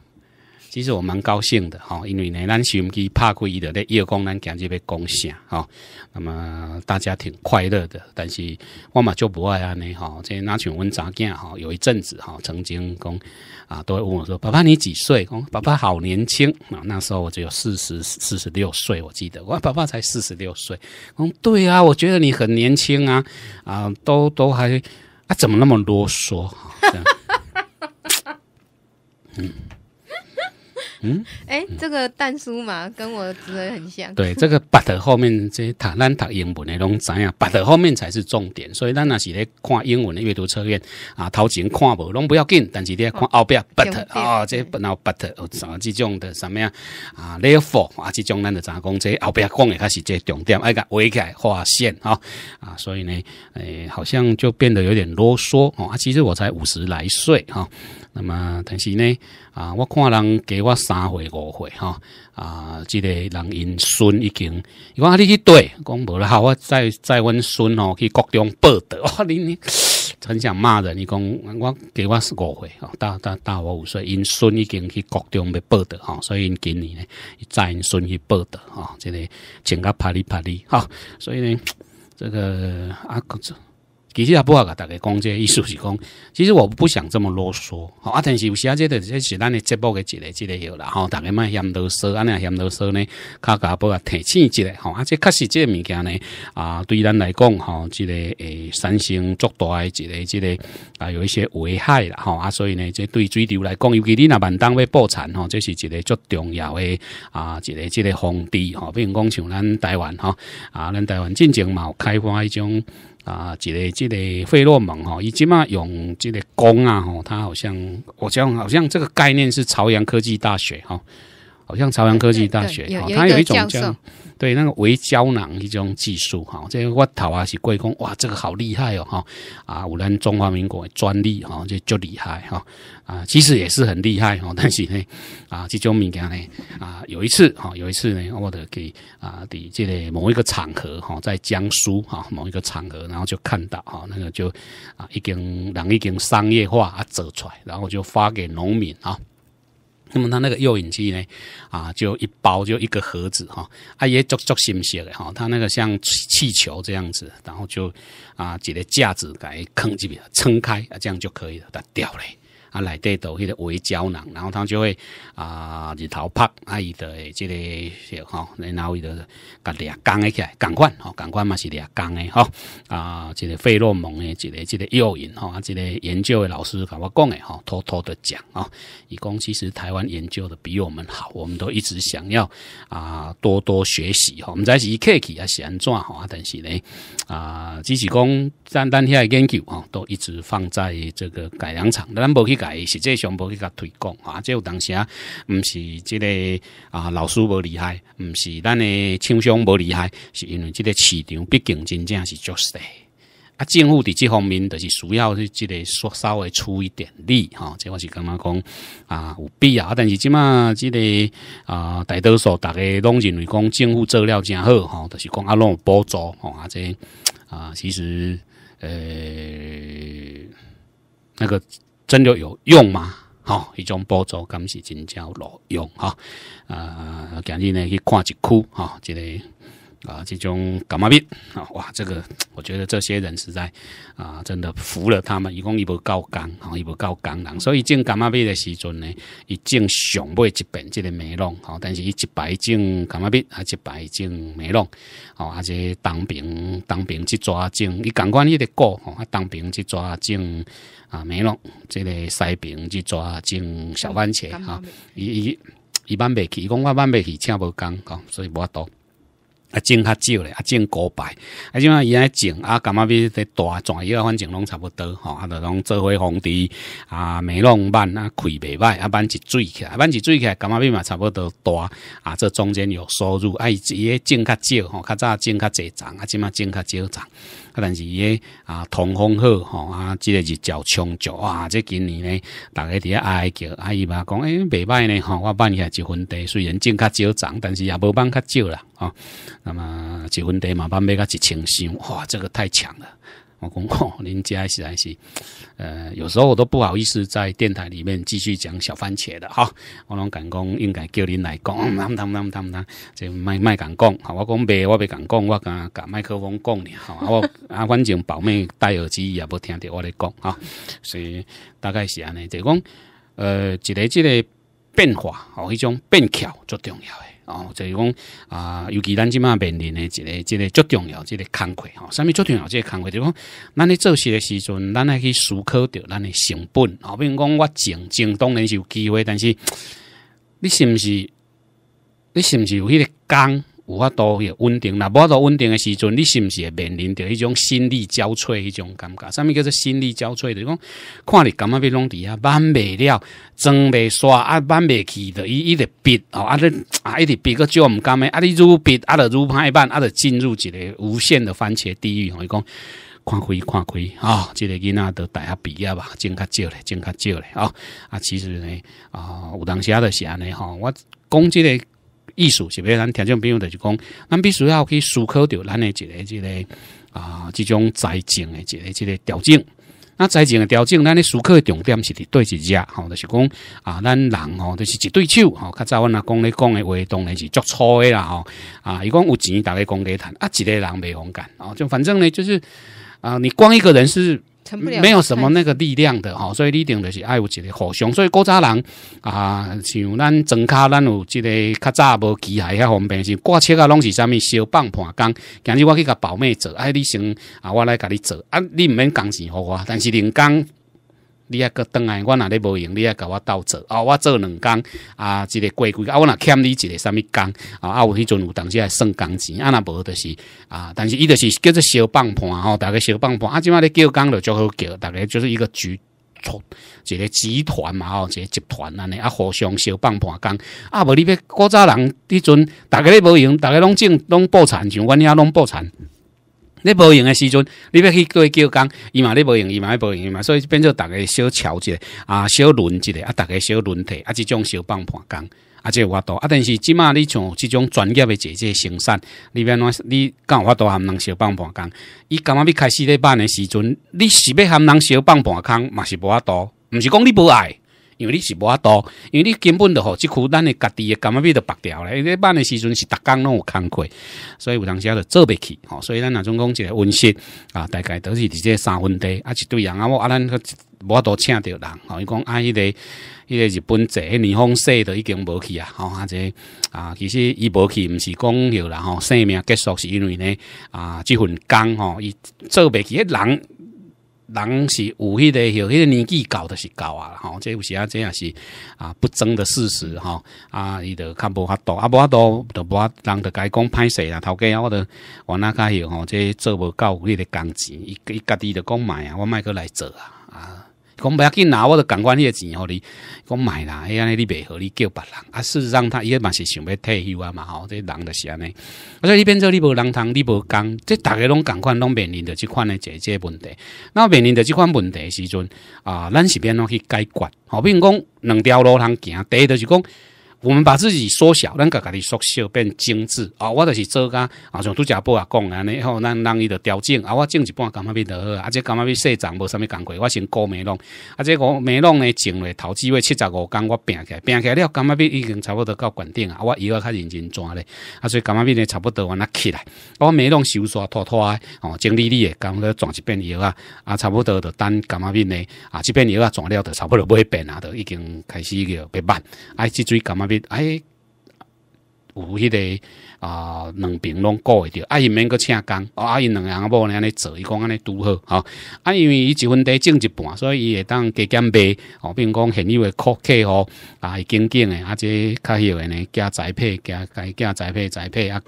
其实我蛮高兴的哈，因为呢，咱相机拍过一的那夜光，咱简直被讲下哈。那么大家挺快乐的，但是我嘛就不爱啊尼哈。这那请问咋见哈？有一阵子哈，曾经讲啊，都会问我说：“爸爸你几岁？”“爸爸好年轻啊！”那时候我只有四十四十六岁，我记得我爸爸才四十六岁。嗯，对啊，我觉得你很年轻啊啊，都都还啊，怎么那么啰嗦？嗯。嗯，哎，这个蛋叔嘛，跟我真的很像。对，这个 but 后面这，咱读英文的拢知啊，but 后面才是重点，所以咱那是咧看英文的阅读测验啊，头前看无拢不要紧，但是咧看后边 but 啊，这不那 but 什么这种的什么呀啊，therefore 啊，这种咱的怎讲，这后边讲的开始这重点，哎个划线啊啊，所以呢，哎，好像就变得有点啰嗦哦。啊，其实我才五十来岁哈，那么但是呢。啊！我看人加我三岁五岁吼，啊！即个人因孙已经，伊讲、啊、你去对，讲无啦，我载载阮孙吼去国中报的，哇你你很想骂人，伊讲我加我五岁吼，大大大我五岁，因孙已经去国中要报的吼。所以因今年呢，载因孙去报的吼。即个真甲啪里啪里吼。所以呢，这个啊，哥子。其实也不好，大家讲这意思，是讲，其实我不想这么啰嗦。啊，但是有时啊，这的这是咱的节目的一个这个有啦，吼，大家卖嫌多说，安尼嫌多说呢，卡卡不啊提醒一下，吼，啊，这确实这物件呢，啊，对咱来讲，吼，这个诶产生足大，一个，一个啊，有一些危害啦，吼，啊，所以呢，这对水流来讲，尤其你那闽东要破产，吼，这是一个最重要的啊，一个，一个防吼，比如讲像咱台湾，吼，啊，咱台湾真嘛有开发一种。啊，记个这个费洛蒙哈，以及嘛用这个弓啊哈，它好像我讲好像这个概念是朝阳科技大学哈，好像朝阳科技大学哈，它有一种叫。对那个微胶囊一种技术哈，这个我头啊是贵公哇，这个好厉害哦哈啊，我们中华民国专利哈，这就厉害哈啊，其实也是很厉害哈，但是呢啊，这种物件呢啊，有一次哈，有一次呢，我得给啊，伫这个某一个场合哈，在江苏哈某一个场合，然后就看到哈，那个就啊已经人已经商业化走出来，然后就发给农民啊。那么它那个诱引器呢？啊，就一包，就一个盒子哈，啊也足足新鲜的哈，它那个像气球这样子，然后就啊几个架子来坑这边撑开啊，这样就可以了，它掉了。啊，内底都迄个微胶囊，然后他就会啊，日头拍啊，伊的即个吼，然后伊就甲掠干讲起来，赶快吼，感官嘛是掠干的吼，啊，即个费洛蒙的，即个即个诱引啊，即个研究的老师甲我讲的吼，偷偷的讲啊，伊讲其实台湾研究的比我们好，我们都一直想要啊多多学习吼，毋知在是客气啊，安怎啊，但是呢啊，只是讲单单遐研究吼，都一直放在这个改良场，咱无去实际上无去甲推广啊，即有当时啊，毋是即个啊老师无厉害，毋是咱的厂商无厉害，是因为即个市场毕竟真正是弱势，啊，政府伫即方面著是需要即个稍稍微出一点力吼，即我是感觉讲啊有必要，但是即嘛即个啊大多数大个拢认为讲政府做了真好哈，就是讲啊拢有补助吼啊这啊其实呃那个。真的有用吗？哈，一种步骤，敢是真叫老用哈。呃，今日呢去看一区哈，一个。啊，这种感冒病啊，哇，这个我觉得这些人实在啊，真的服了他们。一共一波高岗，然后一波高岗，然所以进感冒病的时阵呢，一进上背这边这个梅弄，好，但是一白进感冒病，还一白进梅弄，好，还是当兵当兵去抓进，一感官你的狗，啊，当兵去抓进啊梅弄，这个塞兵去抓进小番茄啊，一一般没去，一共我般没去，请不工好，所以无多。啊，种较少咧，啊种古百，啊即码伊安种啊，感觉比大转移个反正拢差不多吼，啊就拢做伙皇帝啊，梅容万啊开袂歹，啊万一水起来，万一水起来，感觉比嘛差不多大啊，这中间有收入，啊伊伊种较少吼，较早种较侪丛，啊，即码种较少长。啊！但是伊诶啊，通风好吼啊，即个日照充足啊。即今年呢，大家伫咧哀叫，阿姨嘛讲，诶，袂歹呢吼，我起来一分地，虽然种较少长，但是也无挽较少啦吼。那么一分地嘛，挽买个一千箱，哇，这个太强了。我讲吼，您接实在是，呃，有时候我都不好意思在电台里面继续讲小番茄的哈。我拢敢讲，应该叫您来讲，他们他们他们他们，就麦麦敢讲。好，我讲袂，我袂敢讲，我敢夹麦克风讲的。好，我啊反正宝妹戴耳机也不听着我咧讲哈。所以大概是安尼，就讲呃，一个之个变化哦，一种变巧最重要。诶。哦，就是讲啊，尤其咱今嘛面临的一个、一个最重要、一个坎慨吼，啥物最重要？即个坎慨就是讲，咱咧做事的时阵，咱要去思考着咱的成本。哦，比如讲，我挣挣当然是有机会，但是你是毋是、你是毋是有迄个工？有法多也稳定啦，无法多稳定诶时阵，你是毋是会面临着一种心力交瘁一种感觉？啥物叫做心力交瘁？就讲看你感觉被弄底遐挽不了，装袂刷啊，挽袂起的，一一直逼哦，啊你啊一直逼个少唔甘诶啊你如逼啊就如拍板，啊就进入一个无限的番茄地狱。我讲看开看开啊，这个囡仔都大下鼻啊吧，真较少咧，真较少咧啊啊，其实呢啊，有当时啊，著是安尼吼，我讲这个。艺术是袂，咱听众朋友就是讲，咱必须要去思考着咱诶一个、一个啊，这种财政诶一个、一个调整。那财政诶调整，咱的思考重点是伫对一只吼，就是讲啊，咱人吼，就是一对手吼，较早阮阿公咧讲诶话，当然是足粗诶啦吼。啊，伊讲有钱大家讲给谈，啊，一个人袂勇敢哦，就反正咧就是啊，你光一个人是。没有什么那个力量的吼，所以你定就是爱有一个互相。所以古早人啊，像咱庄卡，咱有一个较早无机械较方便，是挂车啊，拢是啥物烧棒盘工。今日我去甲宝妹做，哎，你先啊，我来甲你做啊，你毋免工钱好啊，但是人工。你啊，搁倒来，我那咧无用，你啊，甲我斗做。哦，我做两工啊，一个规矩啊，我那欠你一个啥物工啊？啊，有迄阵有当时还算工钱，啊那无的是啊，但是伊就是叫做小棒盘吼，大概小棒盘啊，即马咧叫工就足好叫，大概就是一个局，一个集团嘛，吼，一个集团安尼啊，互相小棒盘工啊，无你别国早人，迄阵大家咧无用，大家拢种拢破产，像阮遐拢破产。你无用诶时阵，你要去伊叫讲，伊嘛你无用，伊嘛你无用，伊嘛，所以变做逐个小瞧一个啊，小轮一个啊，逐个小轮体啊，即种小棒棒工啊，即有法多啊。但是即马你像即种专业的姐姐、生生，你变怎？你敢有法度还毋小棒棒工。伊感觉你开始咧办的时阵，你是要含人小棒棒工嘛是无法度，毋是讲你无爱。因为你是无法多，因为你根本就吼，即苦咱的家己诶感觉咪都白掉咧。因为办的时阵是逐工拢有空课，所以有当时啊就做不起。吼，所以咱若总讲一个温室啊，大概都是即个三分地，啊，一对人啊，我啊咱无法多请到人。哦，伊讲啊，迄个迄个日本仔，迄年方说都已经无去啊。哦，啊这啊其实伊无去，毋是讲诺啦吼，生命结束是因为呢啊即份工吼，伊做袂起，迄人。人是有迄个，有迄个年纪到的是高啊，吼，即有时啊这也是啊不争的事实吼。啊，伊都较无法度，啊无法度，就无法人就该讲歹势啦，头家啊，我都我那较有吼，即做无到迄个工钱，伊伊家己就讲卖啊，我卖去来做啊，啊。讲不要紧啦，我共赶快个钱互你。讲买啦，安尼你袂互你叫别人。啊，事实上他伊个嘛是想要退休啊嘛吼，这人就是安尼。我以一变做，你无人通，你无讲，这逐个拢赶快拢面临着即款的这这问题。那面临着即款问题时阵啊，咱是变拢去解决？好比讲两条路通行，第一就是讲。我们把自己缩小，咱家家己缩小变精致哦。我就是做噶啊，像杜家波啊讲安尼，吼、后让伊的调整啊，我镜一半干嘛变得好啊。这感冒病细长无啥物工过，我先割美弄啊，这个美弄呢，种嘞头几位七十五天，我拼起来，拼起了，感冒病已经差不多到管顶啊，我伊个较认真转嘞啊，所以感冒病呢差不多完啦起来，我美弄收刷拖拖哦，整理理的感冒病是变油啊啊，差不多的等感冒病呢啊，这边油啊转了就差不多不会变啊都已经开始个变慢，啊，这最感冒病。哎，有迄个啊，两爿拢顾会着。伊毋免阁请工，啊，因两人阿无安尼做，伊讲安尼拄好吼。啊，因为伊一分地种一半，所以伊会当加减卖，哦，并讲现有的客客户啊，伊紧紧的，啊，即较个呢加栽培，加加栽培，栽培阿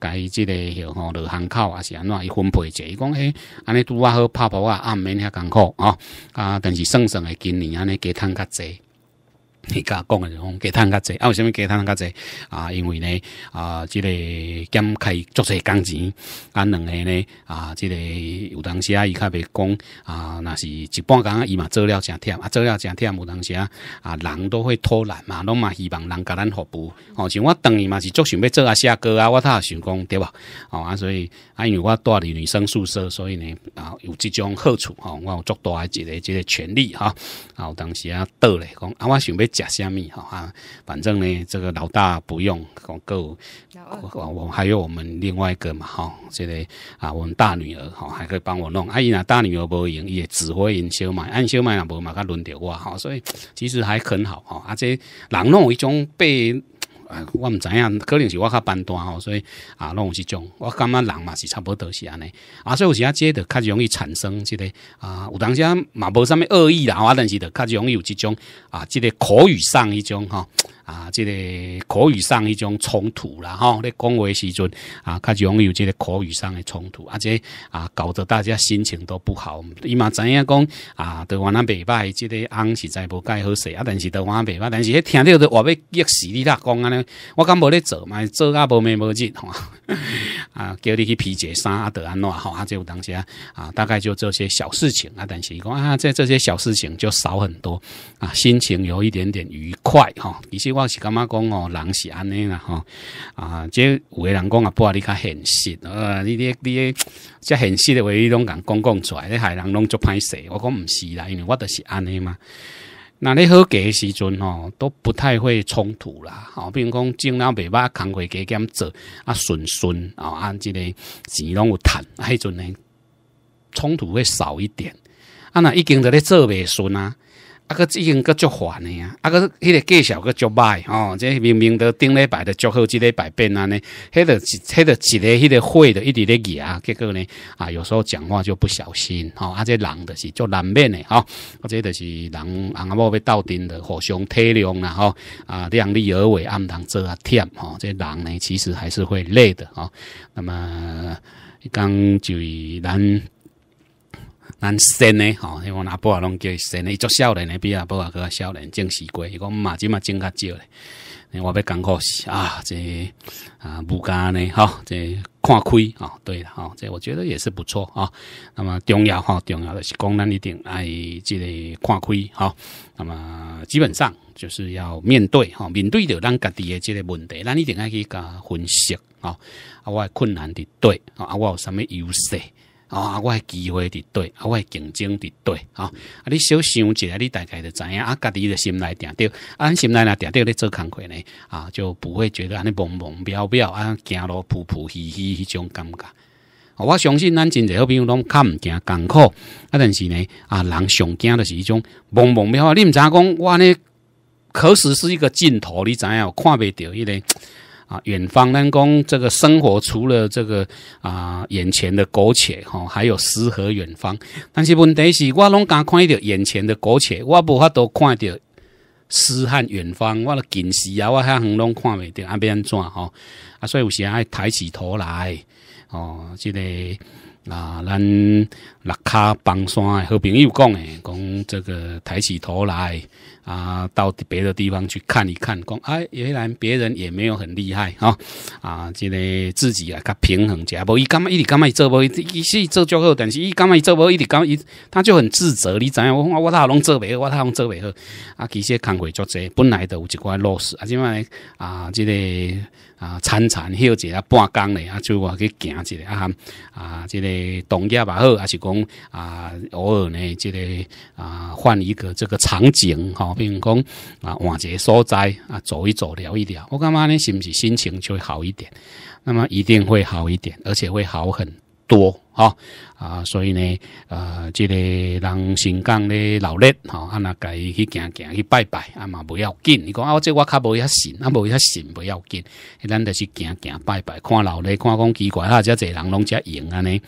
加，伊即个吼落巷口啊是安怎？伊分配者，伊讲哎，安尼拄啊好，拍婆啊，阿免遐艰苦吼。啊，但是算算诶，今年安尼加趁较济。你甲讲诶，是讲加趁较济，啊为虾米加趁较济？啊，因为呢，啊，即个减开足济工钱，啊，两个呢，啊，即个有当时啊，伊较袂讲，啊，若是一半工伊嘛做了诚忝，啊，做了诚忝，有当时啊，啊，人都会偷懒嘛，拢嘛希望人甲咱服务，哦，像我当年嘛是足想欲做阿虾哥啊，我他也想讲对吧？哦啊，所以啊，因为我住伫女生宿舍，所以呢，啊，有即种好处，哦，我有足大诶一个即个权利，哈，啊，有当时啊倒咧，讲啊，我想欲。假虾米哈，反正呢，这个老大不用够，我我还有我们另外一个嘛哈，这个啊，我们大女儿哈还可以帮我弄，啊，伊那大女儿不用，也指挥人小卖，按小卖也无嘛，他轮到我哈，所以其实还很好哈，啊这人弄一种被。我唔知啊，可能是我较笨蛋吼，所以啊，弄这种，我感觉人嘛是差不多是安尼，啊，所以有时啊，即个都较容易产生即个啊，有当时无啥物恶意啦，但是都较容易有这种啊，即个口语上一种哈。啊，这个口语上一种冲突啦，哈，你讲话时阵啊，较容易有这个口语上的冲突，而且啊，搞得大家心情都不好。伊嘛知影讲啊？在我们北吧，这个翁实在无介好势啊，但是在我们北吧，但是迄听到的话要噎死你啦！讲安尼，我敢无咧做嘛，做啊无咩无日吼，啊，叫你去披解衫啊，得安怎吼，啊，有当时啊，啊，大概就做些小事情啊，但是伊讲啊，这这些小事情就少很多啊，心情有一点点愉快哈，是感觉讲哦？人是安尼啦吼啊！即有的人讲啊，不啊，你较现实，呃，你你你，即现实的话，你拢共讲讲出来，你害人拢做歹势。我讲毋是啦，因为我著是安尼嘛。那你好诶时阵吼，都不太会冲突啦。吼，比如讲，种了袂麦，工课加减做啊，顺顺啊，按即个钱拢有趁，迄阵呢，冲突会少一点。啊，若已经在咧做未顺啊。啊佫即经佫足烦诶啊啊佫迄个介绍佫足歹吼这明明都顶礼拜着足好即礼拜变安尼迄着一迄着一个迄个会着一直咧举结果呢啊有时候讲话就不小心吼啊这人着是足难免诶吼啊这着是人翁阿某要斗阵着互相体谅啦吼啊量力而为啊毋通做啊忝吼这人呢其实还是会累的吼那么刚就以咱咱升呢，吼，我阿伯啊拢叫伊升呢，做少年诶比阿伯啊较少年正西过，伊讲嘛，即嘛正较少咧。我要讲苦死啊，这啊不干呢，哈，这看开哦，对吼、哈，这我觉得也是不错啊。那么重要吼，重要的是讲咱一定爱这个看开吼，那么基本上就是要面对吼，面对着咱家己的这个问题，咱一定爱去甲分析吼。啊，我困难伫对吼，啊，我有啥物优势。啊，我系机会伫对，啊，我系竞争伫对，啊，你小想一下，你大概就知影，啊，家己的心内定着，啊，心内若定着咧做工课呢，啊，就不会觉得安尼蒙蒙渺渺，啊，行路浮浮嘻嘻，迄种觉。啊、我相信咱真侪好朋友拢较毋惊艰苦，啊，但是呢，啊，人上惊的是迄种蒙蒙渺渺，你毋知影讲我呢？可是是一个尽头，你影样看未着伊咧。啊，远方，咱讲这个生活，除了这个啊，眼前的苟且，哈，还有诗和远方。但是问题是，我拢敢看到眼前的苟且，我无法都看到诗和远方。我的近视啊，我还远拢看未得，要边怎哈？啊，所以有时爱抬起头来，哦，这个。啊，咱六卡帮山诶，好朋友讲诶，讲这个抬起头来啊，到别的地方去看一看，讲哎，原来别人也没有很厉害啊啊，这个自己啊，较平衡下，无伊感觉伊觉伊做无，伊是做足好，但是伊觉伊做无，伊伫干伊，他就很自责。你知样？我我太拢做袂好，我太拢做袂好啊。其实工会做这本来的有一块落实啊，因为啊，这个啊，残残歇者啊，半工的啊，就我去行者啊啊，这个。懂也还好，还是讲啊，偶尔呢，这个啊，换一个这个场景哈，如讲啊，换一个所在啊，走一走，聊一聊，我感觉呢，是不是心情就会好一点？那么一定会好一点，而且会好很。多哈啊，所以呢，呃，这个人信讲咧老叻哈，啊，那该去行行去拜拜，啊嘛不要紧，你讲啊，我这我卡无遐神，啊，无遐神不要紧，咱就是行行拜拜，看老叻，看讲奇怪，啊，这这人拢遮闲啊呢，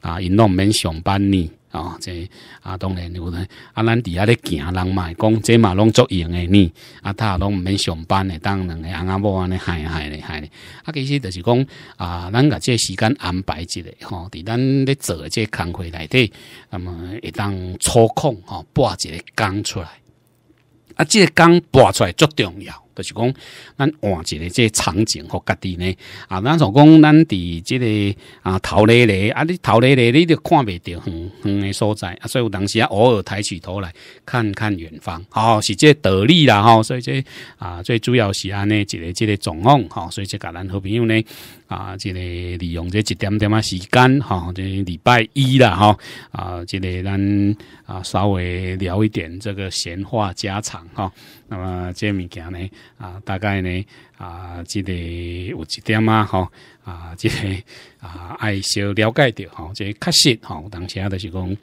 啊，因农免上班呢。哦，这啊，当然，有然，啊，咱底下咧行人嘛，讲这嘛拢作用的呢，啊，他拢毋免上班的，当两个翁仔某安尼嗨嗨咧嗨咧，啊，其实就是讲啊，咱个这时间安排一下吼，伫咱咧做这工会内底，那么会当操控吼，拔一个工出来，啊，这个工拨出来足重要。就是讲，咱换一个这场景和各地呢啊，那所讲咱伫这个啊，逃离嘞啊，你逃离嘞，你就看未到很很的所在啊，所以有当时啊，偶尔抬起头来看看远方，哦，是这得力啦哈，所以这啊，最主要是安呢，这个这个状况哈，所以这甲咱好朋友呢啊，这个利用这一点点啊时间哈，这礼拜一啦哈啊，这个咱啊稍微聊一点这个闲话家常哈。那么这物件呢啊，大概呢啊，这个有一点啊，吼，啊，这个啊，爱小了解着吼，这确实吼，有当时啊，就是讲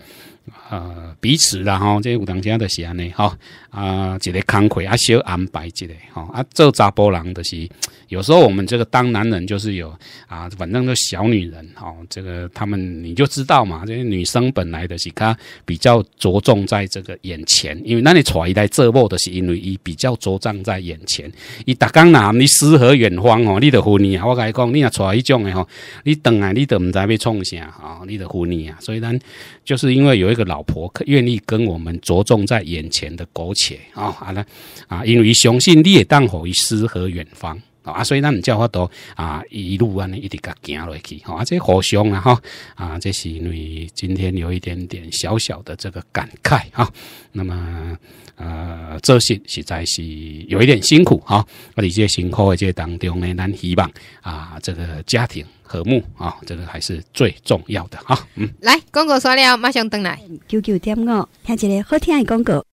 呃彼此啦，吼，这有当时啊，就是安尼，吼，啊，一个空课啊，小安排一个，吼，啊，做查甫人就是。有时候我们这个当男人就是有啊，反正就小女人哈，这个他们你就知道嘛。这些女生本来的是她比较着重在这个眼前，因为那你揣代折磨的是因为伊比较着重在眼前。伊大讲哪，你诗和远方哦，你的婚姻啊，我你讲，你要揣一种的吼，你等啊，你都唔知要从啥啊，你的婚姻啊。所以咱就是因为有一个老婆愿意跟我们着重在眼前的苟且啊，好了啊，因为相信你也当会诗和远方。啊，所以咱你叫我都啊一路安尼一直甲行落去，啊，这互相啊哈，啊，这是因为今天有一点点小小的这个感慨啊，那么呃，这些实在是有一点辛苦啊，而这些辛苦的这当中呢，咱希望啊，这个家庭和睦啊，这个还是最重要的哈。嗯，来，广告说了，马上登来，九九点五，听起来好听，广告。